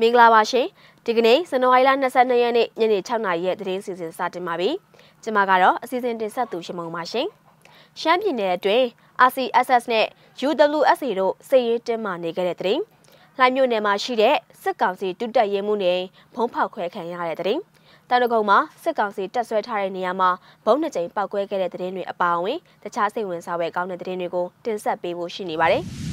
မင်္ဂလာပါရှင်ဒီကနေ့ဇန်နဝါရီလ22ရက်နေ့ညနေ6နာရီရဲ့သတင်းစီစဉ်စတင်ပါပြီကျွန်မကတော့အစီအစဉ်တင်ဆက်သူရှမုံပါရှင်ရှမ်းပြည်နယ်အတွင်း RCSS နဲ့ UWSA တို့စစ်ရေးတင်းမာနေခဲ့တဲ့သတင်းလှိုင်းမြို့နယ်မှာရှိတဲ့စစ်ကောင်စီတုတက်ရဲမှုနဲ့ဘုံဖောက်ခွဲခံရတဲ့သတင်းတန်တကုံမှာစစ်ကောင်စီတက်ဆွဲထားတဲ့နေရာမှာဘုံနှစ်ကြိမ်ပောက်ကွဲခဲ့တဲ့သတင်းတွေအပါအဝင်တခြားစိတ်ဝင်စားဖွယ်ကောင်းတဲ့သတင်းတွေကိုတင်ဆက်ပေးဖို့ရှိနေပါတယ်။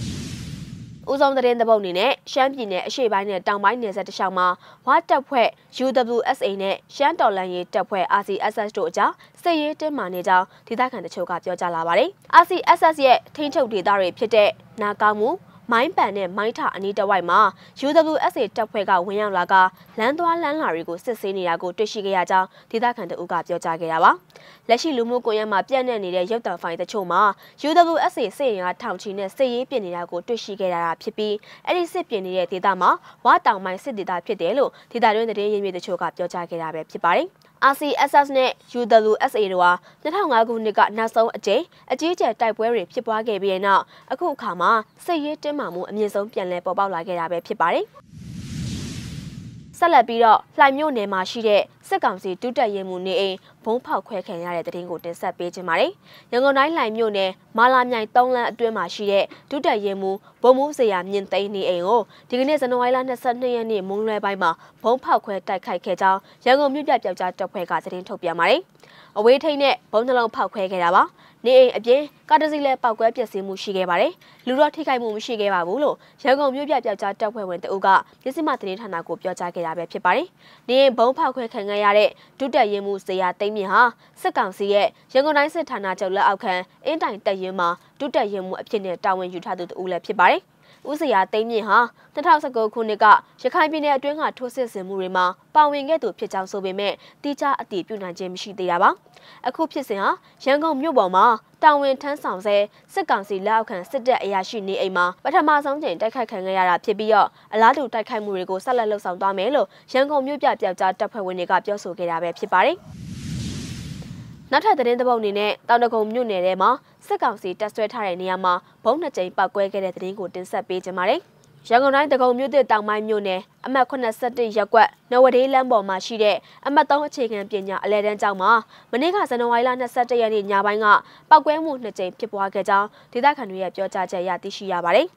ဦးဆုံးသတင်းသဘုတ်အနေနဲ့ရှမ်းပြည်နယ်အရှေ့ပိုင်းနဲ့တောင်ပိုင်းနယ်စပ်တခြားမှာဝါတပ်ဖွဲ့ UWSA နဲ့ရှမ်းတော်လန်ရေးတပ်ဖွဲ့ RCSS တို့အကြားစစ်ရေးတင်းမာနေကြောင်းဒေသခံတချို့ကပြောကြားလာပါတယ်။ RCSS ရဲ့ထိန်းချုပ်ဒေသတွေဖြစ်တဲ့နာကောင်းမူမိုင်းပန်နဲ့မိုင်းထအနီးတစ်ဝိုက်မှာ UWSA တပ်ဖွဲ့ကဝင်ရောက်လာကလမ်းသွားလမ်းလာတွေကိုစစ်ဆေးနေတာကိုတွေ့ရှိခဲ့ရကြောင်းဒေသခံတအုပ်ကပြောကြားခဲ့တာပါ။လက်ရှိလူမှုကွန်ရက်မှာပြန့်နှံ့နေတဲ့ရုပ်သံဖိုင်တချို့မှာ UWSA စစ်ရင်ကထောင်ချီနဲ့စစ်ရေးပြင်နေတာကိုတွေ့ရှိခဲ့တာဖြစ်ပြီးအဲ့ဒီစစ်ပြင်နေတဲ့ဒေသမှာဝါတောင်ပိုင်းစစ်ဒေသဖြစ်တယ်လို့ဒေသတွင်းသတင်းရင်းမြစ်တချို့ကပြောကြားခဲ့တာပဲဖြစ်ပါတယ်။ RCSS နဲ့ UWSA တို့ဟာ2005ခုနှစ်ကနောက်ဆုံးအကြိမ်အကြီးကျယ်တိုက်ပွဲတွေဖြစ်ပွားခဲ့ပြီးတဲ့နောက်အခုအခါမှာစစ်ရေးတင်းမာမှုအမြင့်ဆုံးပြန်လည်ပေါ်ပေါက်လာခဲ့တာပဲဖြစ်ပါတယ်။ဆက်လက်ပြီးတော့လှိုင်မြို့နယ်မှာရှိတဲ့စစ်ကောင်စီတူးတက်ရင်မှုနေအိမ်ဘုံဖောက်ခွဲခံရတဲ့တဲ့တင်ကိုတင်ဆက်ပေးခြင်းပါတယ်။ရန်ကုန်တိုင်းလှိုင်မြို့နယ်မာလာမြိုင်၃လမ်းအတွင်းမှာရှိတဲ့တူးတက်ရင်မှုဘုံမှုစရာမြင့်သိန်းနေအိမ်ကိုဒီကနေ့ဇန်နဝါရီလ22ရက်နေ့မွန်းလွဲပိုင်းမှာဘုံဖောက်ခွဲတိုက်ခိုက်ခဲ့ကြောင်းရန်ကုန်မြို့ပြပျောက်ကြားတပ်ဖွဲ့ကသတင်းထုတ်ပြန်ပါတယ်။အဝေးထိန်းနဲ့ဘုံနှလုံးဖောက်ခွဲခဲ့တာပါ။နေအိမ်အပြင်ကားတစ်စီးလည်းပောက်ကွဲပျက်စီးမှုရှိခဲ့ပါတယ်။လူတော့ထိခိုက်မှုမရှိခဲ့ပါဘူးလို့ရန်ကုန်မြို့ပြပျောက်ကြားတပ်ဖွဲ့ဝင်တအုပ်ကမြစ်စမသတင်းဌာနကိုပြောကြားခဲ့တာပဲဖြစ်ပါတယ်။နေအိမ်ဘုံဖောက်ခွဲခံရတဲ့ဒုတက်ရင်မှုဇေယျသိမ့်မြင့်ဟာစစ်ကောင်စီရဲ့ရန်ကုန်တိုင်းစစ်ဌာနချုပ်လက်အောက်ခံအင်းတိုင်တပ်ရင်းမှာဒုတက်ရင်မှုအဖြစ်နဲ့တာဝန်ယူထားသူတအုပ်လည်းဖြစ်ပါတယ်။ဦးစရာသိမ့်မြင့်ဟာ2019ခုနှစ်ကရခိုင်ပြည်နယ်အတွင်းကထိုးစစ်ဆင်မှုတွေမှာပါဝင်ခဲ့သူဖြစ်ကြောင်းဆိုပေမဲ့တိကျအတည်ပြုနိုင်ခြင်းမရှိသေးတာပါ။အခုဖြစ်စဉ်ဟာရန်ကုန်မြို့ပေါ်မှာတာဝန်ထမ်းဆောင်ဆဲစစ်ကောင်စီလက်အောက်ခံစစ်တပ်အရာရှိနေအိမ်မှာပထမဆုံးချိန်တိုက်ခိုက်ခံရတာဖြစ်ပြီးတော့အလားတူတိုက်ခိုက်မှုတွေကိုဆက်လက်လှုပ်ဆောင်သွားမယ်လို့ရန်ကုန်မြို့ပြပြောက်ကြားတပ်ဖွဲ့ဝင်တွေကပြောဆိုခဲ့တာပဲဖြစ်ပါတယ်။နောက်ထပ်သတင်းသဘောက်အနေနဲ့တောင်တကုံမြို့နယ်ထဲမှာစစ်ကောင်စီတပ်ဆွဲထားတဲ့နေရာမှာဘုံနှစ်ကြိမ်ပောက်ကွဲခဲ့တဲ့သတင်းကိုတင်ဆက်ပေးကြပါမယ်။ရန်ကုန်တိုင်းတကုံမြို့သစ်တောင်ပိုင်းမြို့နယ်အမှတ်87ရပ်ကွက်နဝဒေးလမ်းပေါ်မှာရှိတဲ့အမှတ်3အခြေခံပညာအလဲတန်းကျောင်းမှာမနေ့ကဇန်နဝါရီလ22ရက်နေ့ညပိုင်းကပောက်ကွဲမှုနှစ်ကြိမ်ဖြစ်ပွားခဲ့ကြောင်းဒေသခံတွေရဲ့ပြောကြားချက်အရသိရှိရပါတယ်။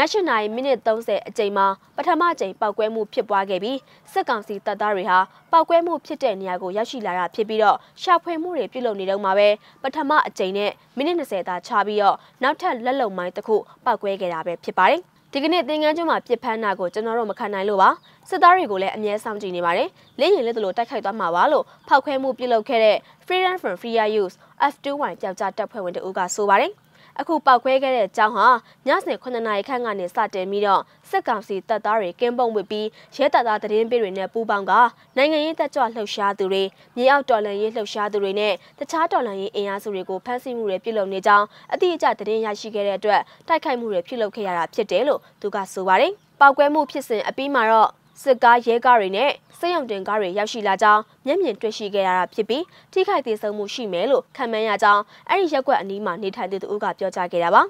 ၈နာရီမိနစ်30အချိန်မှာပထမကြိမ်ပောက်ကွဲမှုဖြစ်ပွားခဲ့ပြီးစစ်ကောင်စီတပ်သားတွေဟာပောက်ကွဲမှုဖြစ်တဲ့နေရာကိုရောက်ရှိလာတာဖြစ်ပြီးတော့ရှာဖွေမှုတွေပြုလုပ်နေတော့မှာပဲပထမအကြိမ်နဲ့မိနစ်20သာချပြီးတော့နောက်ထပ်လက်လုံမိုင်းတစ်ခုပောက်ကွဲခဲ့တာပဲဖြစ်ပါတယ်ဒီကနေ့သင်္ကန်းကျွန်းမှာပြစ်ဖမ်းတာကိုကျွန်တော်တို့မခံနိုင်လို့ပါစစ်သားတွေကိုလည်းအမြဲစောင့်ကြည့်နေပါတယ်လင်းရင်လက်တလို့တိုက်ခိုက်သွားမှာပါလို့ဖောက်ခွဲမှုပြုလုပ်ခဲ့တဲ့ Freedom from Freer Use F21 ကြောက်ကြတပ်ဖွဲ့ဝင်တအူးကဆိုပါတယ်အခုပောက်ခွဲခဲ့တဲ့ကြောင်းဟာညစဉ်9နာရီခန့်ကနေစတင်ပြီးတော့စစ်ကောင်စီတပ်သားတွေကင်းပုံဝစ်ပြီးရဲတပ်သားသတင်းပေးတွေနဲ့ပူးပေါင်းကနိုင်ငံရေးတက်ကြွလှုပ်ရှားသူတွေမြေအောက်တော်လှန်ရေးလှုပ်ရှားသူတွေနဲ့တခြားတော်လှန်ရေးအင်အားစုတွေကိုဖမ်းဆီးမှုတွေပြုလုပ်နေကြောင်းအတိအကျသတင်းရရှိခဲ့တဲ့အတွက်တိုက်ခိုက်မှုတွေပြုလုပ်ခဲ့ရတာဖြစ်တယ်လို့သူကဆိုပါတယ်။ပောက်ကွဲမှုဖြစ်စဉ်အပြီးမှာတော့စစ်ကားရဲကားတွေနဲ့စစ်ရုံတင်ကားတွေရောက်ရှိလာကြောင်းမျက်မြင်တွေ့ရှိခဲ့ရတာဖြစ်ပြီးထိခိုက်ဒေဆုံးမှုရှိမယ်လို့ခန့်မှန်းရကြောင်းအဲ့ဒီရက်ကွက်အနီးမှာနေထိုင်သူတို့ကပြောကြားခဲ့တာပါ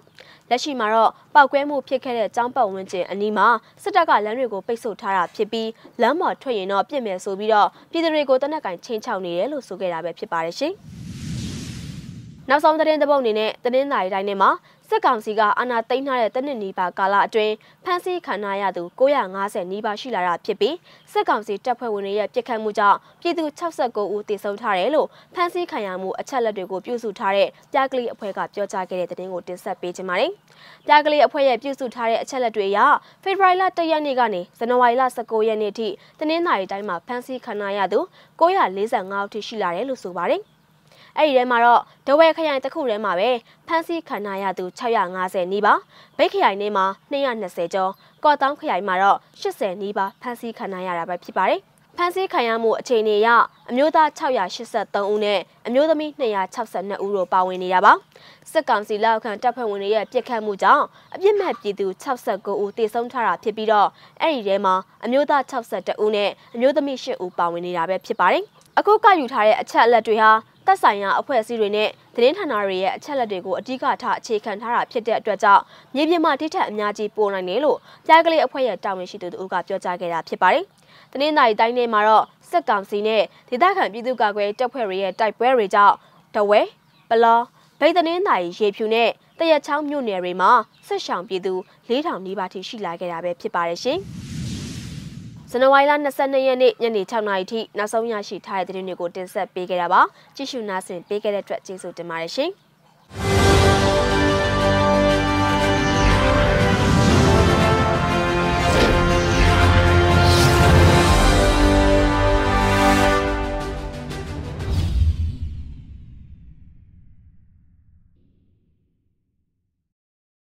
လက်ရှိမှာတော့ပောက်ကွဲမှုဖြစ်ခဲ့တဲ့ចောင်းပတ်ဝန်းကျင်အနီးမှာစစ်တပ်ကလမ်းတွေကိုပိတ်ဆို့ထားတာဖြစ်ပြီးလမ်းပေါ်ထွက်ရင်တော့ပြစ်မယ်ဆိုပြီးတော့ပြည်သူတွေကိုတနက်ကင်ချင်းချောက်နေတယ်လို့ဆိုခဲ့တာပဲဖြစ်ပါတယ်ရှင်။နောက်ဆုံးသတင်းသဘုတ်အနေနဲ့သတင်းနာရီတိုင်းထဲမှာစစ်ကောင်စီကအာဏာသိမ်းထားတဲ့တနစ်နီပါကာလအတွင်းဖမ်းဆီးခံရသူ950နီးပါးရှိလာတာဖြစ်ပြီးစစ်ကောင်စီတပ်ဖွဲ့ဝင်တွေရဲ့ပြစ်ခတ်မှုကြောင့်ပြည်သူ69ဦးသေဆုံးထားတယ်လို့ဖမ်းဆီးခံရမှုအချက်လက်တွေကိုပြုစုထားတဲ့ပြာကလေးအဖွဲ့ကပြောကြားခဲ့တဲ့သတင်းကိုတင်ဆက်ပေးချင်ပါတယ်။ပြာကလေးအဖွဲ့ရဲ့ပြုစုထားတဲ့အချက်လက်တွေအရဖေဖော်ဝါရီလ1ရက်နေ့ကနေဇန်နဝါရီလ19ရက်နေ့ထိတနင်္လာရီတိုင်းမှာဖမ်းဆီးခံရသူ945ဦးထိရှိလာတယ်လို့ဆိုပါတယ်။အဲ့ဒီထဲမှာတော့ဒဝဲခရိုင်တစ်ခုထဲမှာပဲဖမ်းဆီးခံရသူ650နီးပါးဗိတ်ခရိုင်ထဲမှာ220ကျော်ကော့တောင်းခရိုင်မှာတော့80နီးပါးဖမ်းဆီးခံရတာပဲဖြစ်ပါတယ်ဖမ်းဆီးခံရမှုအခြေအနေအရအမျိုးသား683ဦးနဲ့အမျိုးသမီး262ဦးတို့ပါဝင်နေတာပါစစ်ကောင်စီလက်အောက်ခံတပ်ဖွဲ့ဝင်တွေရဲ့ပြစ်ခတ်မှုကြောင့်အပြစ်မဲ့ပြည်သူ69ဦးသေဆုံးထားတာဖြစ်ပြီးတော့အဲ့ဒီထဲမှာအမျိုးသား62ဦးနဲ့အမျိုးသမီး8ဦးပါဝင်နေတာပဲဖြစ်ပါတယ်အခုကယူထားတဲ့အချက်အလက်တွေဟာသက်ဆိုင်ရာအဖွဲ့အစည်းတွေနဲ့သတင်းဌာနတွေရဲ့အချက်အလက်တွေကိုအဓိကထားအခြေခံထားတာဖြစ်တဲ့အတွက်ကြောင့်မြေပြင်မှာတိထက်အများကြီးပိုနိုင်တယ်လို့ပြားကလေးအဖွဲ့ရဲ့တာဝန်ရှိသူတို့ကပြောကြားခဲ့တာဖြစ်ပါတယ်။တနင်္လာရီတိုင်းထဲမှာတော့စစ်ကောင်စီနဲ့ဒေသခံပြည်သူ့ကာကွယ်တပ်ဖွဲ့တွေရဲ့တိုက်ပွဲတွေကြောင့်တဝဲ၊ပလော၊ဗိတ်တနင်္လာရီရေဖြူနဲ့တရချောင်းမြို့နယ်တွေမှာစစ်ရှောင်ပြည်သူ၄000နီးပါးထိရှိလာခဲ့တာပဲဖြစ်ပါတယ်ရှင်။ဇန်နဝါရီလ22ရက်နေ့ညနေ6နာရီထိနောက်ဆုံးရရှိထားတဲ့သတင်းတွေကိုတင်ဆက်ပေးခဲ့တာပါကြည့်ရှုနားဆင်ပေးခဲ့တဲ့အတွက်ကျေးဇူးတင်ပါတယ်ရှင်